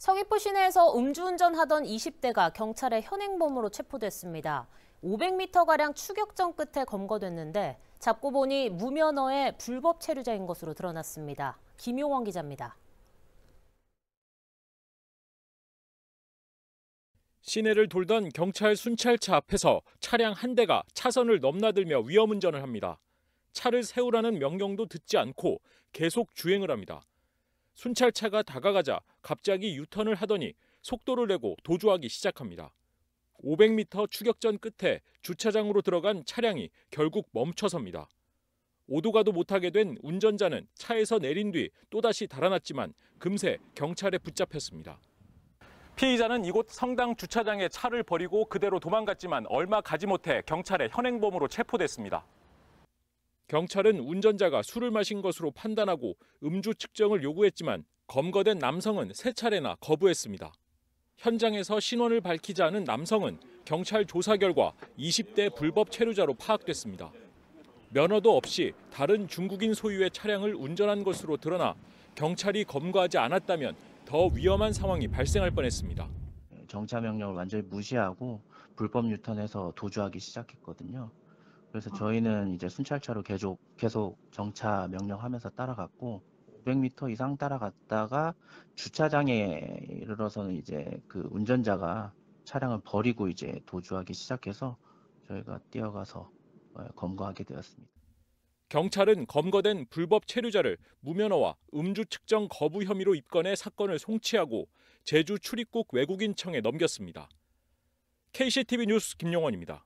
서귀포 시내에서 음주운전하던 20대가 경찰의 현행범으로 체포됐습니다. 500m가량 추격전 끝에 검거됐는데 잡고 보니 무면허의 불법 체류자인 것으로 드러났습니다. 김용원 기자입니다. 시내를 돌던 경찰 순찰차 앞에서 차량 한 대가 차선을 넘나들며 위험운전을 합니다. 차를 세우라는 명령도 듣지 않고 계속 주행을 합니다. 순찰차가 다가가자 갑자기 유턴을 하더니 속도를 내고 도주하기 시작합니다. 500m 추격전 끝에 주차장으로 들어간 차량이 결국 멈춰섭니다. 오도가도 못하게 된 운전자는 차에서 내린 뒤 또다시 달아났지만 금세 경찰에 붙잡혔습니다. 피의자는 이곳 성당 주차장에 차를 버리고 그대로 도망갔지만 얼마 가지 못해 경찰에 현행범으로 체포됐습니다. 경찰은 운전자가 술을 마신 것으로 판단하고 음주 측정을 요구했지만 검거된 남성은 세 차례나 거부했습니다. 현장에서 신원을 밝히지 않은 남성은 경찰 조사 결과 20대 불법 체류자로 파악됐습니다. 면허도 없이 다른 중국인 소유의 차량을 운전한 것으로 드러나 경찰이 검거하지 않았다면 더 위험한 상황이 발생할 뻔했습니다. 정차 명령을 완전히 무시하고 불법 유턴해서 도주하기 시작했거든요. 그래서 아. 저희는 이제 순찰차로 계속 계속 정차 명령하면서 따라갔고 500m 이상 따라갔다가 주차장에 이르러서는 이제 그 운전자가 차량을 버리고 이제 도주하기 시작해서 저희가 뛰어가서 어, 검거하게 되었습니다. 경찰은 검거된 불법 체류자를 무면허와 음주 측정 거부 혐의로 입건해 사건을 송치하고 제주 출입국 외국인청에 넘겼습니다. KCTV 뉴스 김용원입니다.